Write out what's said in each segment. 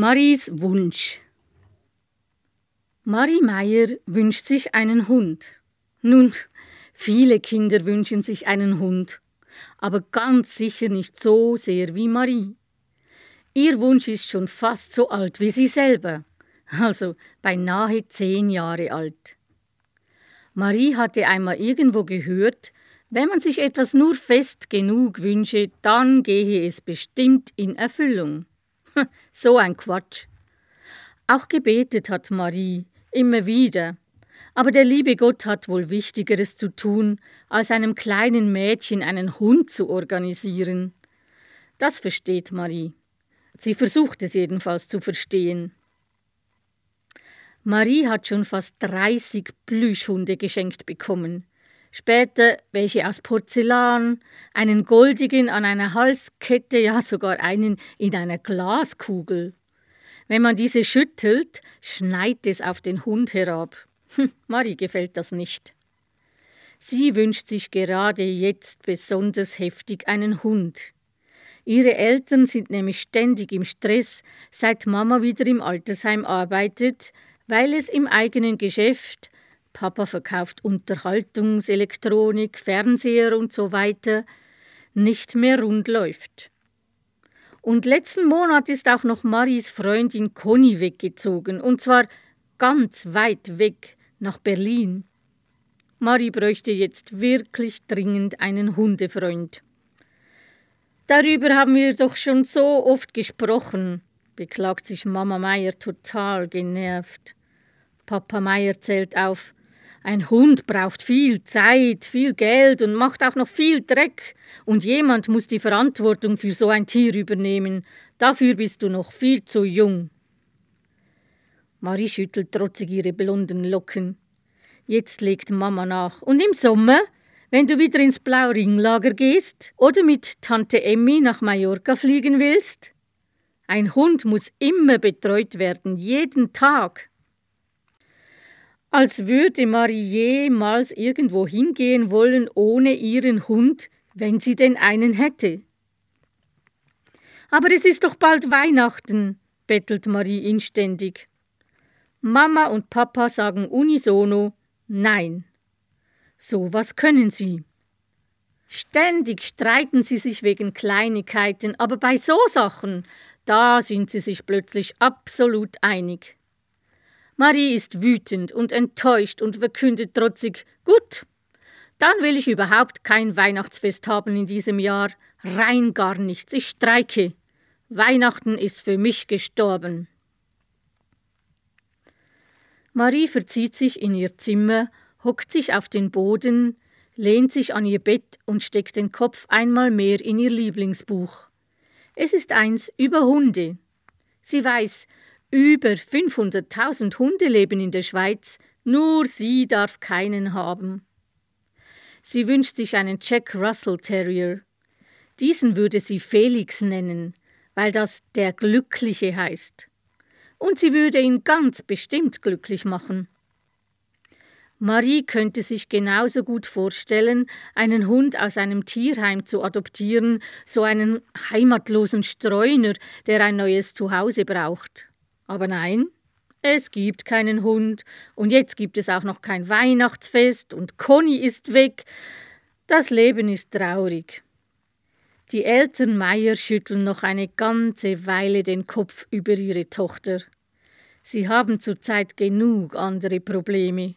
Maries Wunsch. Marie Meyer wünscht sich einen Hund. Nun, viele Kinder wünschen sich einen Hund, aber ganz sicher nicht so sehr wie Marie. Ihr Wunsch ist schon fast so alt wie sie selber, also beinahe zehn Jahre alt. Marie hatte einmal irgendwo gehört, wenn man sich etwas nur fest genug wünsche, dann gehe es bestimmt in Erfüllung. so ein Quatsch. Auch gebetet hat Marie, immer wieder. Aber der liebe Gott hat wohl Wichtigeres zu tun, als einem kleinen Mädchen einen Hund zu organisieren. Das versteht Marie. Sie versucht es jedenfalls zu verstehen. Marie hat schon fast 30 Plüschhunde geschenkt bekommen später welche aus Porzellan, einen goldigen an einer Halskette, ja sogar einen in einer Glaskugel. Wenn man diese schüttelt, schneit es auf den Hund herab. Hm, Marie gefällt das nicht. Sie wünscht sich gerade jetzt besonders heftig einen Hund. Ihre Eltern sind nämlich ständig im Stress, seit Mama wieder im Altersheim arbeitet, weil es im eigenen Geschäft Papa verkauft Unterhaltungselektronik, Fernseher und so weiter, nicht mehr rund läuft. Und letzten Monat ist auch noch Maris Freundin Conny weggezogen, und zwar ganz weit weg nach Berlin. Mari bräuchte jetzt wirklich dringend einen Hundefreund. Darüber haben wir doch schon so oft gesprochen, beklagt sich Mama Meier total genervt. Papa Meier zählt auf ein Hund braucht viel Zeit, viel Geld und macht auch noch viel Dreck. Und jemand muss die Verantwortung für so ein Tier übernehmen. Dafür bist du noch viel zu jung. Marie schüttelt trotzig ihre blonden Locken. Jetzt legt Mama nach. Und im Sommer, wenn du wieder ins Blauringlager gehst oder mit Tante Emmy nach Mallorca fliegen willst? Ein Hund muss immer betreut werden, jeden Tag als würde Marie jemals irgendwo hingehen wollen ohne ihren Hund, wenn sie denn einen hätte. Aber es ist doch bald Weihnachten, bettelt Marie inständig. Mama und Papa sagen unisono Nein. So was können sie. Ständig streiten sie sich wegen Kleinigkeiten, aber bei so Sachen, da sind sie sich plötzlich absolut einig. Marie ist wütend und enttäuscht und verkündet trotzig, gut, dann will ich überhaupt kein Weihnachtsfest haben in diesem Jahr, rein gar nichts, ich streike. Weihnachten ist für mich gestorben. Marie verzieht sich in ihr Zimmer, hockt sich auf den Boden, lehnt sich an ihr Bett und steckt den Kopf einmal mehr in ihr Lieblingsbuch. Es ist eins über Hunde. Sie weiß, über 500.000 Hunde leben in der Schweiz, nur sie darf keinen haben. Sie wünscht sich einen Jack Russell Terrier. Diesen würde sie Felix nennen, weil das der Glückliche heißt. Und sie würde ihn ganz bestimmt glücklich machen. Marie könnte sich genauso gut vorstellen, einen Hund aus einem Tierheim zu adoptieren, so einen heimatlosen Streuner, der ein neues Zuhause braucht. Aber nein, es gibt keinen Hund und jetzt gibt es auch noch kein Weihnachtsfest und Conny ist weg. Das Leben ist traurig. Die Eltern Meier schütteln noch eine ganze Weile den Kopf über ihre Tochter. Sie haben zurzeit genug andere Probleme.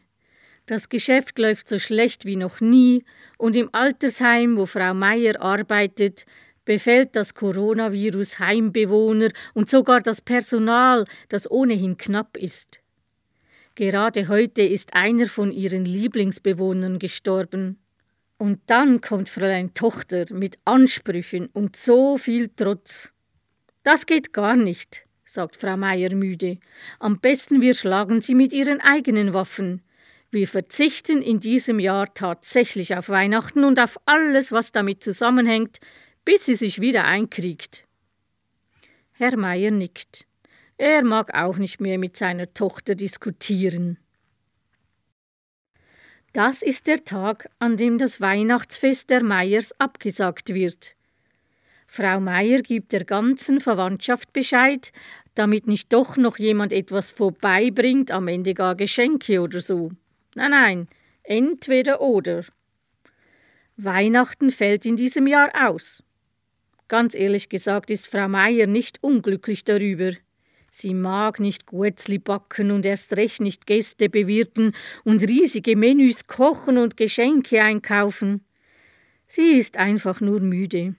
Das Geschäft läuft so schlecht wie noch nie und im Altersheim, wo Frau Meier arbeitet, befällt das Coronavirus Heimbewohner und sogar das Personal, das ohnehin knapp ist. Gerade heute ist einer von ihren Lieblingsbewohnern gestorben. Und dann kommt Fräulein Tochter mit Ansprüchen und so viel Trotz. Das geht gar nicht, sagt Frau Meier müde. Am besten wir schlagen sie mit ihren eigenen Waffen. Wir verzichten in diesem Jahr tatsächlich auf Weihnachten und auf alles, was damit zusammenhängt, bis sie sich wieder einkriegt. Herr Meier nickt. Er mag auch nicht mehr mit seiner Tochter diskutieren. Das ist der Tag, an dem das Weihnachtsfest der Meiers abgesagt wird. Frau Meier gibt der ganzen Verwandtschaft Bescheid, damit nicht doch noch jemand etwas vorbeibringt, am Ende gar Geschenke oder so. Nein, nein, entweder oder. Weihnachten fällt in diesem Jahr aus. Ganz ehrlich gesagt ist Frau Meier nicht unglücklich darüber. Sie mag nicht Guetzli backen und erst recht nicht Gäste bewirten und riesige Menüs kochen und Geschenke einkaufen. Sie ist einfach nur müde.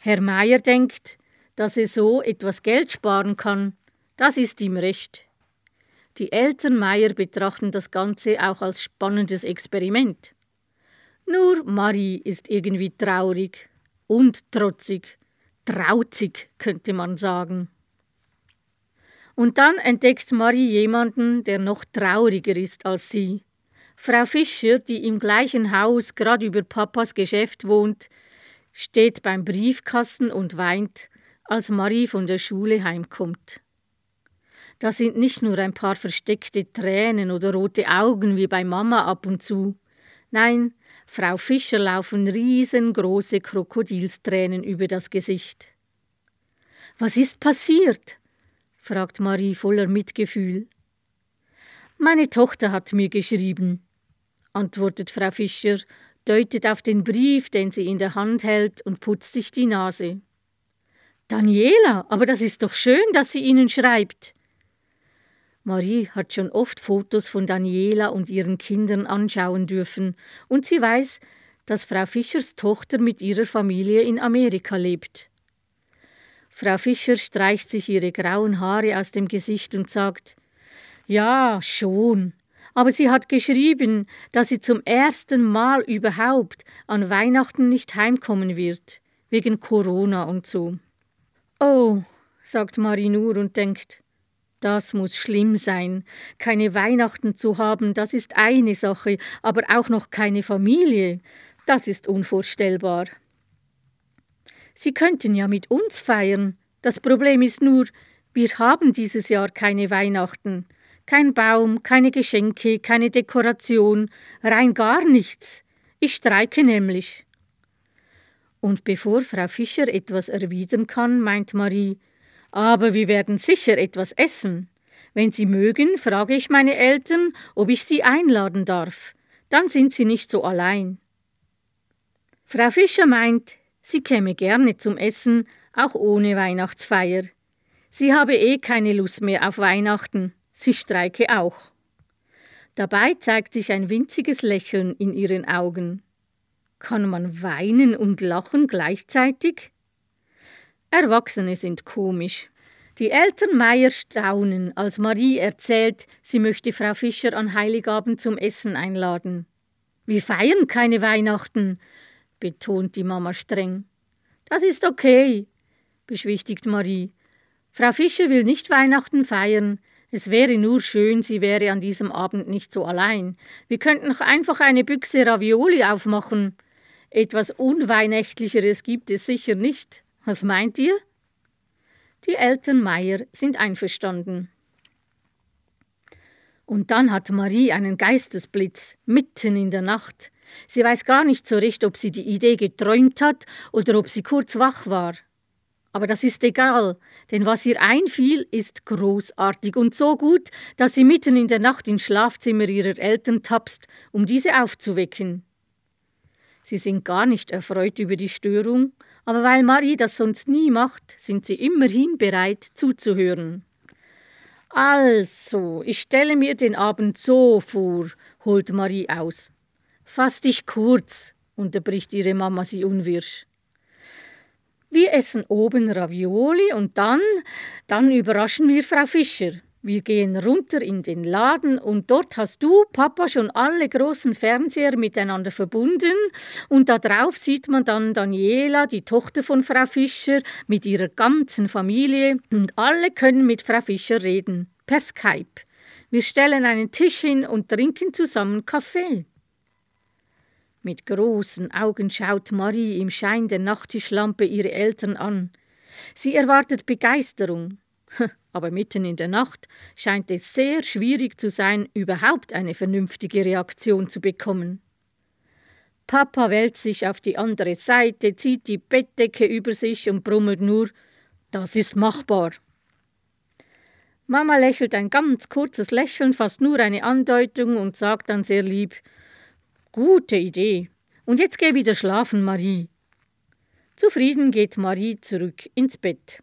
Herr Meier denkt, dass er so etwas Geld sparen kann. Das ist ihm recht. Die Eltern Meier betrachten das Ganze auch als spannendes Experiment. Nur Marie ist irgendwie traurig und trotzig, trauzig könnte man sagen. Und dann entdeckt Marie jemanden, der noch trauriger ist als sie. Frau Fischer, die im gleichen Haus gerade über Papas Geschäft wohnt, steht beim Briefkasten und weint, als Marie von der Schule heimkommt. Da sind nicht nur ein paar versteckte Tränen oder rote Augen wie bei Mama ab und zu. Nein, Frau Fischer laufen riesengroße Krokodilstränen über das Gesicht. Was ist passiert? fragt Marie voller Mitgefühl. Meine Tochter hat mir geschrieben, antwortet Frau Fischer, deutet auf den Brief, den sie in der Hand hält, und putzt sich die Nase. Daniela, aber das ist doch schön, dass sie Ihnen schreibt. Marie hat schon oft Fotos von Daniela und ihren Kindern anschauen dürfen und sie weiß, dass Frau Fischers Tochter mit ihrer Familie in Amerika lebt. Frau Fischer streicht sich ihre grauen Haare aus dem Gesicht und sagt, ja, schon. Aber sie hat geschrieben, dass sie zum ersten Mal überhaupt an Weihnachten nicht heimkommen wird, wegen Corona und so. Oh, sagt Marie nur und denkt, das muss schlimm sein. Keine Weihnachten zu haben, das ist eine Sache, aber auch noch keine Familie. Das ist unvorstellbar. Sie könnten ja mit uns feiern. Das Problem ist nur, wir haben dieses Jahr keine Weihnachten. Kein Baum, keine Geschenke, keine Dekoration, rein gar nichts. Ich streike nämlich. Und bevor Frau Fischer etwas erwidern kann, meint Marie, aber wir werden sicher etwas essen. Wenn Sie mögen, frage ich meine Eltern, ob ich Sie einladen darf. Dann sind Sie nicht so allein. Frau Fischer meint, sie käme gerne zum Essen, auch ohne Weihnachtsfeier. Sie habe eh keine Lust mehr auf Weihnachten, sie streike auch. Dabei zeigt sich ein winziges Lächeln in ihren Augen. Kann man weinen und lachen gleichzeitig? Erwachsene sind komisch. Die Eltern Meier staunen, als Marie erzählt, sie möchte Frau Fischer an Heiligabend zum Essen einladen. Wir feiern keine Weihnachten, betont die Mama streng. Das ist okay, beschwichtigt Marie. Frau Fischer will nicht Weihnachten feiern. Es wäre nur schön, sie wäre an diesem Abend nicht so allein. Wir könnten noch einfach eine Büchse Ravioli aufmachen. Etwas Unweihnächtlicheres gibt es sicher nicht. Was meint ihr? Die Eltern Meier sind einverstanden. Und dann hat Marie einen Geistesblitz mitten in der Nacht. Sie weiß gar nicht so recht, ob sie die Idee geträumt hat oder ob sie kurz wach war. Aber das ist egal, denn was ihr einfiel, ist großartig und so gut, dass sie mitten in der Nacht ins Schlafzimmer ihrer Eltern tapst, um diese aufzuwecken. Sie sind gar nicht erfreut über die Störung, aber weil Marie das sonst nie macht, sind sie immerhin bereit zuzuhören. Also, ich stelle mir den Abend so vor, holt Marie aus. Fass dich kurz, unterbricht ihre Mama sie unwirsch. Wir essen oben Ravioli und dann, dann überraschen wir Frau Fischer. Wir gehen runter in den Laden und dort hast du, Papa, schon alle großen Fernseher miteinander verbunden und da drauf sieht man dann Daniela, die Tochter von Frau Fischer, mit ihrer ganzen Familie und alle können mit Frau Fischer reden, per Skype. Wir stellen einen Tisch hin und trinken zusammen Kaffee. Mit großen Augen schaut Marie im Schein der Nachttischlampe ihre Eltern an. Sie erwartet Begeisterung. Aber mitten in der Nacht scheint es sehr schwierig zu sein, überhaupt eine vernünftige Reaktion zu bekommen. Papa wälzt sich auf die andere Seite, zieht die Bettdecke über sich und brummelt nur, das ist machbar. Mama lächelt ein ganz kurzes Lächeln, fast nur eine Andeutung und sagt dann sehr lieb, gute Idee. Und jetzt geh wieder schlafen, Marie. Zufrieden geht Marie zurück ins Bett.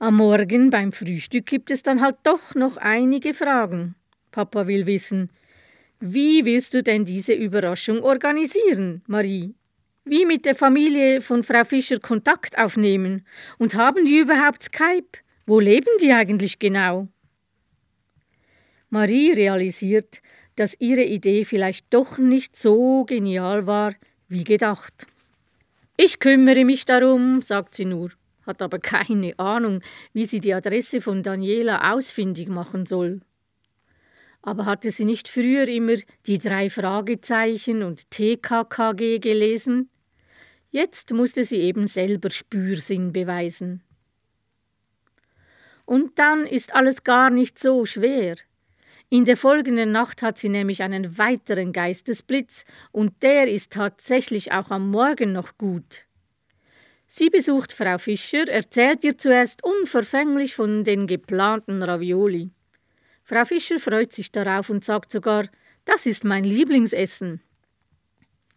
Am Morgen beim Frühstück gibt es dann halt doch noch einige Fragen. Papa will wissen, wie willst du denn diese Überraschung organisieren, Marie? Wie mit der Familie von Frau Fischer Kontakt aufnehmen? Und haben die überhaupt Skype? Wo leben die eigentlich genau? Marie realisiert, dass ihre Idee vielleicht doch nicht so genial war, wie gedacht. Ich kümmere mich darum, sagt sie nur hat aber keine Ahnung, wie sie die Adresse von Daniela ausfindig machen soll. Aber hatte sie nicht früher immer die drei Fragezeichen und TKKG gelesen? Jetzt musste sie eben selber Spürsinn beweisen. Und dann ist alles gar nicht so schwer. In der folgenden Nacht hat sie nämlich einen weiteren Geistesblitz, und der ist tatsächlich auch am Morgen noch gut. Sie besucht Frau Fischer, erzählt ihr zuerst unverfänglich von den geplanten Ravioli. Frau Fischer freut sich darauf und sagt sogar, das ist mein Lieblingsessen.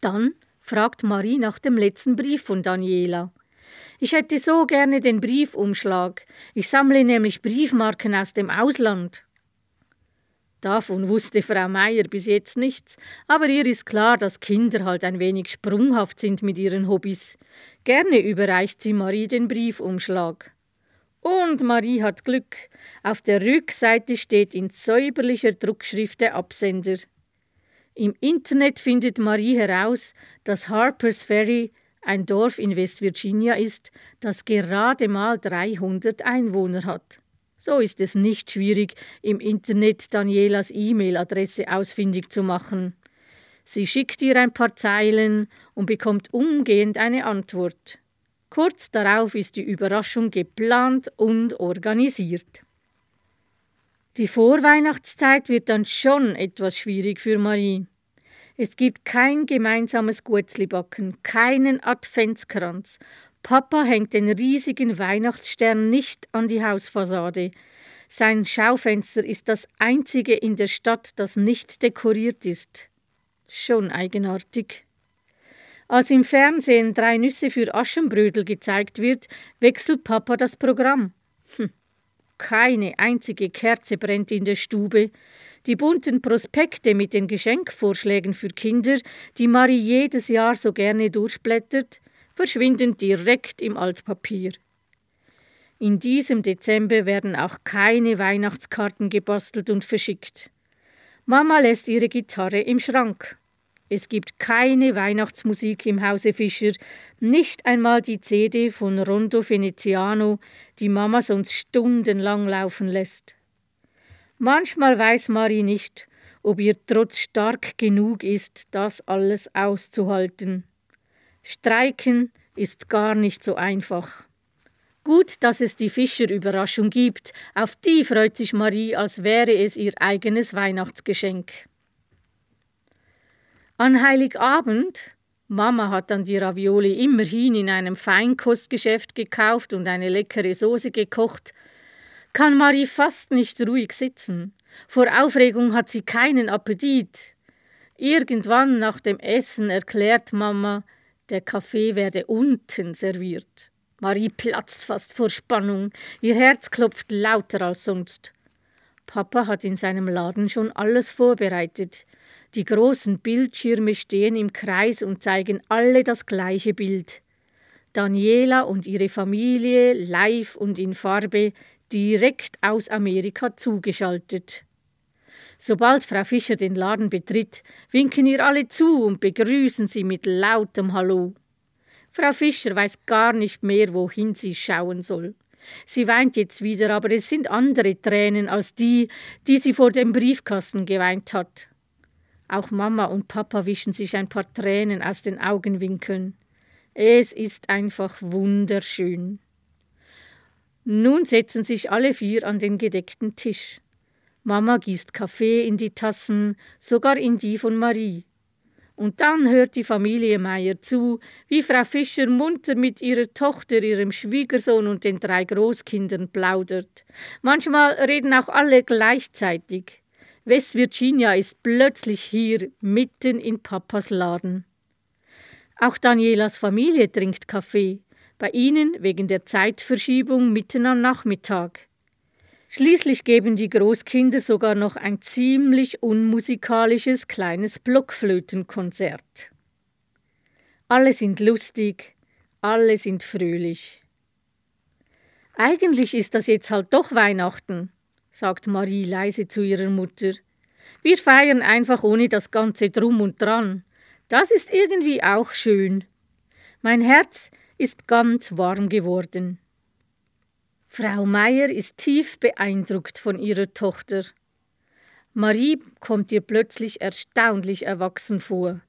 Dann fragt Marie nach dem letzten Brief von Daniela. Ich hätte so gerne den Briefumschlag. Ich sammle nämlich Briefmarken aus dem Ausland. Davon wusste Frau Meier bis jetzt nichts, aber ihr ist klar, dass Kinder halt ein wenig sprunghaft sind mit ihren Hobbys. Gerne überreicht sie Marie den Briefumschlag. Und Marie hat Glück. Auf der Rückseite steht in säuberlicher Druckschrift der Absender. Im Internet findet Marie heraus, dass Harper's Ferry ein Dorf in West Virginia ist, das gerade mal 300 Einwohner hat. So ist es nicht schwierig, im Internet Danielas E-Mail-Adresse ausfindig zu machen. Sie schickt ihr ein paar Zeilen und bekommt umgehend eine Antwort. Kurz darauf ist die Überraschung geplant und organisiert. Die Vorweihnachtszeit wird dann schon etwas schwierig für Marie. Es gibt kein gemeinsames Gutzlibacken, keinen Adventskranz. Papa hängt den riesigen Weihnachtsstern nicht an die Hausfassade. Sein Schaufenster ist das einzige in der Stadt, das nicht dekoriert ist. Schon eigenartig. Als im Fernsehen drei Nüsse für Aschenbrödel gezeigt wird, wechselt Papa das Programm. Hm. Keine einzige Kerze brennt in der Stube. Die bunten Prospekte mit den Geschenkvorschlägen für Kinder, die Marie jedes Jahr so gerne durchblättert, verschwinden direkt im Altpapier. In diesem Dezember werden auch keine Weihnachtskarten gebastelt und verschickt. Mama lässt ihre Gitarre im Schrank. Es gibt keine Weihnachtsmusik im Hause Fischer, nicht einmal die CD von Rondo Veneziano, die Mama sonst stundenlang laufen lässt. Manchmal weiß Marie nicht, ob ihr Trotz stark genug ist, das alles auszuhalten. Streiken ist gar nicht so einfach. Gut, dass es die Fischer-Überraschung gibt, auf die freut sich Marie, als wäre es ihr eigenes Weihnachtsgeschenk. An Heiligabend, Mama hat dann die Ravioli immerhin in einem Feinkostgeschäft gekauft und eine leckere Soße gekocht, kann Marie fast nicht ruhig sitzen. Vor Aufregung hat sie keinen Appetit. Irgendwann nach dem Essen erklärt Mama, der Kaffee werde unten serviert. Marie platzt fast vor Spannung, ihr Herz klopft lauter als sonst. Papa hat in seinem Laden schon alles vorbereitet. Die großen Bildschirme stehen im Kreis und zeigen alle das gleiche Bild. Daniela und ihre Familie live und in Farbe direkt aus Amerika zugeschaltet. Sobald Frau Fischer den Laden betritt, winken ihr alle zu und begrüßen sie mit lautem Hallo. Frau Fischer weiß gar nicht mehr, wohin sie schauen soll. Sie weint jetzt wieder, aber es sind andere Tränen als die, die sie vor dem Briefkasten geweint hat. Auch Mama und Papa wischen sich ein paar Tränen aus den Augenwinkeln. Es ist einfach wunderschön. Nun setzen sich alle vier an den gedeckten Tisch. Mama gießt Kaffee in die Tassen, sogar in die von Marie. Und dann hört die Familie Meier zu, wie Frau Fischer munter mit ihrer Tochter, ihrem Schwiegersohn und den drei Großkindern plaudert. Manchmal reden auch alle gleichzeitig. West Virginia ist plötzlich hier mitten in Papas Laden. Auch Danielas Familie trinkt Kaffee, bei ihnen wegen der Zeitverschiebung mitten am Nachmittag. Schließlich geben die Großkinder sogar noch ein ziemlich unmusikalisches kleines Blockflötenkonzert. Alle sind lustig, alle sind fröhlich. Eigentlich ist das jetzt halt doch Weihnachten, sagt Marie leise zu ihrer Mutter. Wir feiern einfach ohne das ganze Drum und Dran. Das ist irgendwie auch schön. Mein Herz ist ganz warm geworden. Frau Meier ist tief beeindruckt von ihrer Tochter. Marie kommt ihr plötzlich erstaunlich erwachsen vor.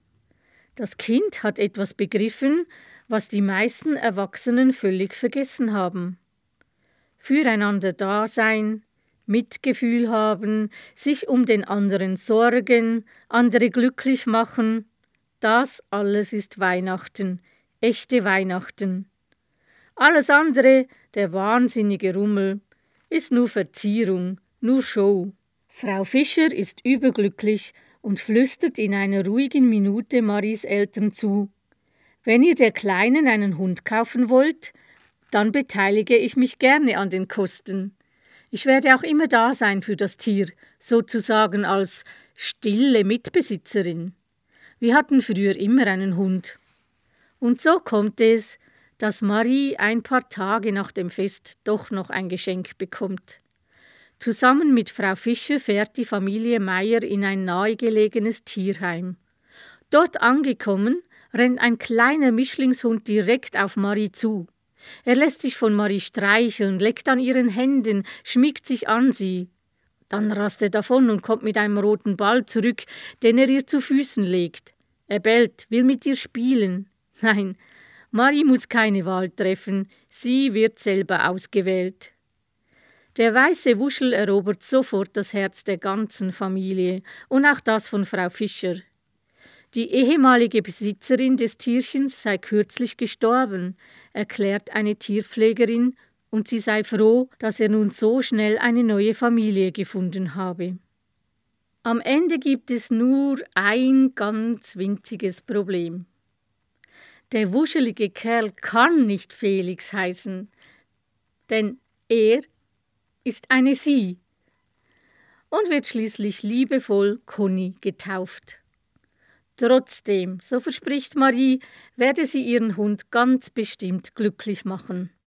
Das Kind hat etwas begriffen, was die meisten Erwachsenen völlig vergessen haben. Füreinander da sein, Mitgefühl haben, sich um den anderen sorgen, andere glücklich machen. Das alles ist Weihnachten, echte Weihnachten. Alles andere, der wahnsinnige Rummel, ist nur Verzierung, nur Show. Frau Fischer ist überglücklich und flüstert in einer ruhigen Minute Maries Eltern zu. Wenn ihr der Kleinen einen Hund kaufen wollt, dann beteilige ich mich gerne an den Kosten. Ich werde auch immer da sein für das Tier, sozusagen als stille Mitbesitzerin. Wir hatten früher immer einen Hund. Und so kommt es, dass Marie ein paar Tage nach dem Fest doch noch ein Geschenk bekommt. Zusammen mit Frau Fischer fährt die Familie Meier in ein nahegelegenes Tierheim. Dort angekommen, rennt ein kleiner Mischlingshund direkt auf Marie zu. Er lässt sich von Marie streicheln, leckt an ihren Händen, schmiegt sich an sie. Dann rast er davon und kommt mit einem roten Ball zurück, den er ihr zu Füßen legt. Er bellt, will mit ihr spielen. Nein, Marie muss keine Wahl treffen, sie wird selber ausgewählt. Der weiße Wuschel erobert sofort das Herz der ganzen Familie und auch das von Frau Fischer. Die ehemalige Besitzerin des Tierchens sei kürzlich gestorben, erklärt eine Tierpflegerin, und sie sei froh, dass er nun so schnell eine neue Familie gefunden habe. Am Ende gibt es nur ein ganz winziges Problem. Der wuschelige Kerl kann nicht Felix heißen, denn er ist eine Sie und wird schließlich liebevoll Conny getauft. Trotzdem, so verspricht Marie, werde sie ihren Hund ganz bestimmt glücklich machen.